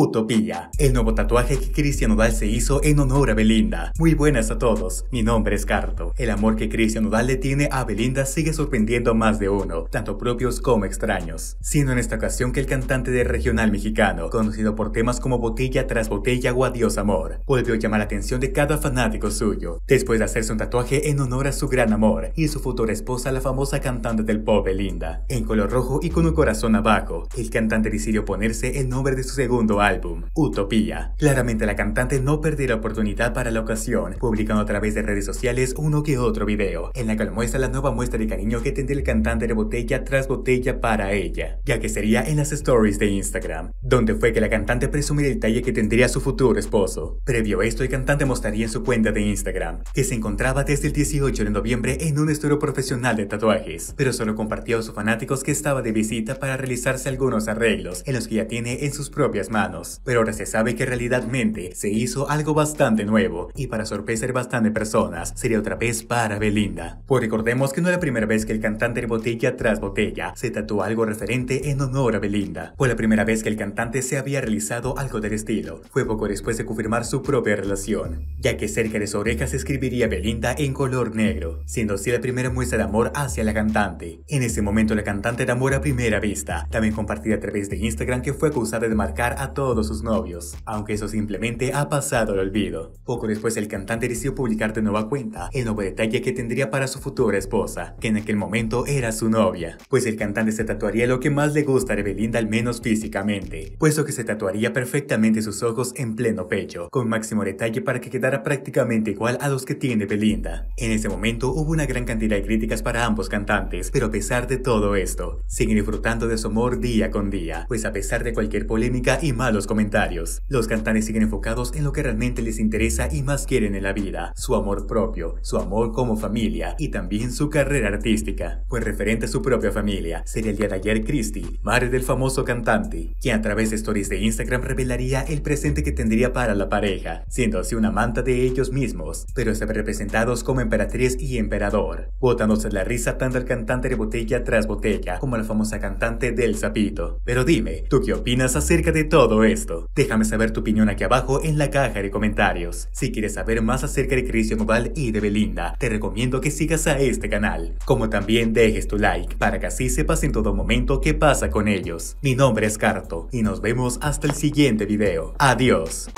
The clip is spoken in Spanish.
Utopía, el nuevo tatuaje que Cristian Odal se hizo en honor a Belinda. Muy buenas a todos, mi nombre es Carto. El amor que Cristian Odal le tiene a Belinda sigue sorprendiendo a más de uno, tanto propios como extraños. Siendo en esta ocasión que el cantante de regional mexicano, conocido por temas como Botella tras Botella o Adiós Amor, volvió a llamar la atención de cada fanático suyo, después de hacerse un tatuaje en honor a su gran amor y su futura esposa, la famosa cantante del pop Belinda. En color rojo y con un corazón abajo, el cantante decidió ponerse el nombre de su segundo álbum álbum, Utopía. Claramente la cantante no perdió la oportunidad para la ocasión, publicando a través de redes sociales uno que otro video, en la que muestra la nueva muestra de cariño que tendría el cantante de botella tras botella para ella, ya que sería en las stories de Instagram, donde fue que la cantante presumiría el talle que tendría su futuro esposo. Previo a esto, el cantante mostraría en su cuenta de Instagram, que se encontraba desde el 18 de noviembre en un estudio profesional de tatuajes, pero solo compartió a sus fanáticos que estaba de visita para realizarse algunos arreglos, en los que ya tiene en sus propias manos pero ahora se sabe que realmente se hizo algo bastante nuevo y para sorprender bastante personas, sería otra vez para Belinda. Pues recordemos que no era la primera vez que el cantante de botella tras botella se tatuó algo referente en honor a Belinda. Fue la primera vez que el cantante se había realizado algo del estilo. Fue poco después de confirmar su propia relación, ya que cerca de su oreja se escribiría Belinda en color negro, siendo así la primera muestra de amor hacia la cantante. En ese momento la cantante era amor a primera vista, también compartida a través de Instagram que fue acusada de marcar a todos todos sus novios, aunque eso simplemente ha pasado al olvido. Poco después el cantante decidió publicar de nueva cuenta el nuevo detalle que tendría para su futura esposa, que en aquel momento era su novia, pues el cantante se tatuaría lo que más le gusta de Belinda al menos físicamente, puesto que se tatuaría perfectamente sus ojos en pleno pecho, con máximo detalle para que quedara prácticamente igual a los que tiene Belinda. En ese momento hubo una gran cantidad de críticas para ambos cantantes, pero a pesar de todo esto, siguen disfrutando de su amor día con día, pues a pesar de cualquier polémica y mal los comentarios. Los cantantes siguen enfocados en lo que realmente les interesa y más quieren en la vida, su amor propio, su amor como familia y también su carrera artística. Pues referente a su propia familia, sería el día de ayer Christie, madre del famoso cantante, quien a través de stories de Instagram revelaría el presente que tendría para la pareja, siendo así una manta de ellos mismos, pero están representados como emperatriz y emperador, botándose la risa tanto al cantante de botella tras botella como a la famosa cantante del sapito. Pero dime, ¿tú qué opinas acerca de todo esto? Déjame saber tu opinión aquí abajo en la caja de comentarios. Si quieres saber más acerca de Cristian Oval y de Belinda, te recomiendo que sigas a este canal, como también dejes tu like para que así sepas en todo momento qué pasa con ellos. Mi nombre es Carto y nos vemos hasta el siguiente video. Adiós.